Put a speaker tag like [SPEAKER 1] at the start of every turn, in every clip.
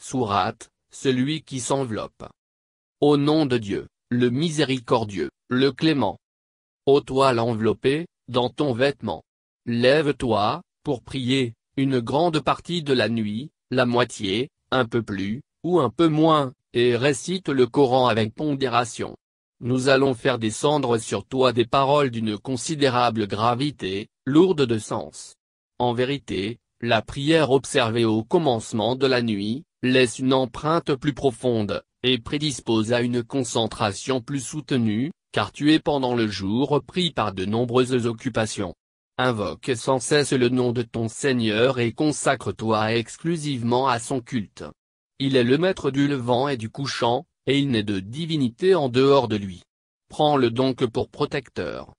[SPEAKER 1] Sourate, celui qui s'enveloppe. Au nom de Dieu, le miséricordieux, le clément. Ô toi l'enveloppé, dans ton vêtement. Lève-toi, pour prier, une grande partie de la nuit, la moitié, un peu plus, ou un peu moins, et récite le Coran avec pondération. Nous allons faire descendre sur toi des paroles d'une considérable gravité, lourdes de sens. En vérité, la prière observée au commencement de la nuit, laisse une empreinte plus profonde, et prédispose à une concentration plus soutenue, car tu es pendant le jour pris par de nombreuses occupations. Invoque sans cesse le nom de ton Seigneur et consacre-toi exclusivement à son culte. Il est le maître du levant et du couchant, et il n'est de divinité en dehors de lui. Prends-le donc pour protecteur.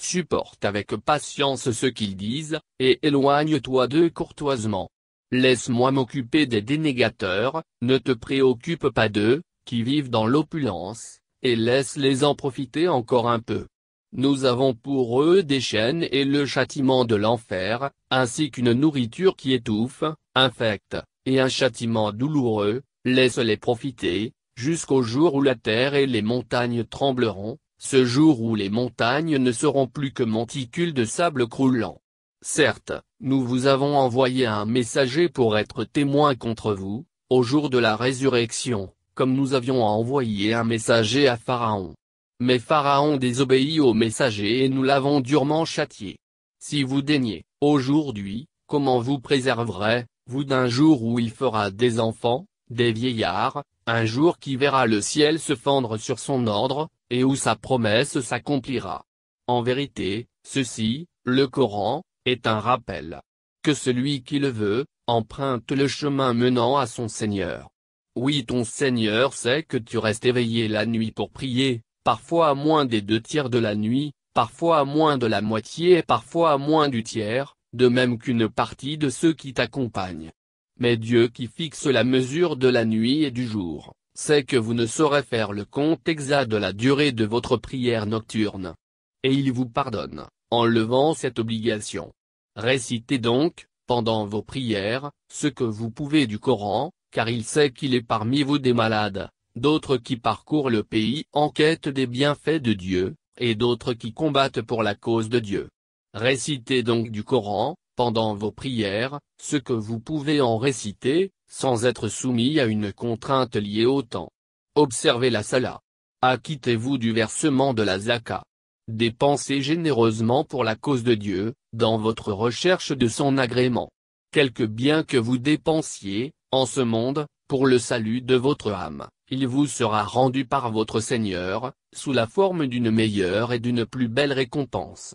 [SPEAKER 1] Supporte avec patience ce qu'ils disent, et éloigne-toi d'eux courtoisement. Laisse-moi m'occuper des dénégateurs, ne te préoccupe pas d'eux, qui vivent dans l'opulence, et laisse-les en profiter encore un peu. Nous avons pour eux des chaînes et le châtiment de l'enfer, ainsi qu'une nourriture qui étouffe, infecte, et un châtiment douloureux, laisse-les profiter, jusqu'au jour où la terre et les montagnes trembleront, ce jour où les montagnes ne seront plus que monticules de sable croulant. Certes, nous vous avons envoyé un messager pour être témoin contre vous, au jour de la résurrection, comme nous avions envoyé un messager à Pharaon. Mais Pharaon désobéit au messager et nous l'avons durement châtié. Si vous daignez, aujourd'hui, comment vous préserverez, vous d'un jour où il fera des enfants, des vieillards, un jour qui verra le ciel se fendre sur son ordre, et où sa promesse s'accomplira. En vérité, ceci, le Coran, est un rappel. Que celui qui le veut, emprunte le chemin menant à son Seigneur. Oui ton Seigneur sait que tu restes éveillé la nuit pour prier, parfois à moins des deux tiers de la nuit, parfois à moins de la moitié et parfois à moins du tiers, de même qu'une partie de ceux qui t'accompagnent. Mais Dieu qui fixe la mesure de la nuit et du jour, sait que vous ne saurez faire le compte exact de la durée de votre prière nocturne. Et il vous pardonne, en levant cette obligation. Récitez donc, pendant vos prières, ce que vous pouvez du Coran, car il sait qu'il est parmi vous des malades, d'autres qui parcourent le pays en quête des bienfaits de Dieu, et d'autres qui combattent pour la cause de Dieu. Récitez donc du Coran, pendant vos prières, ce que vous pouvez en réciter, sans être soumis à une contrainte liée au temps. Observez la Salah. Acquittez-vous du versement de la Zaka. Dépensez généreusement pour la cause de Dieu, dans votre recherche de son agrément. Quelque bien que vous dépensiez, en ce monde, pour le salut de votre âme, il vous sera rendu par votre Seigneur, sous la forme d'une meilleure et d'une plus belle récompense.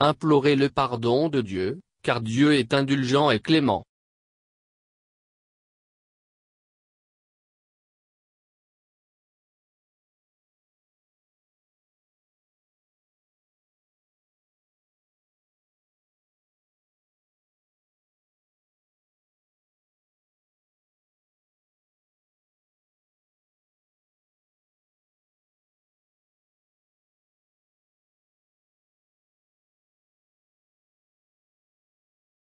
[SPEAKER 1] Implorez le pardon de Dieu, car Dieu est indulgent et clément.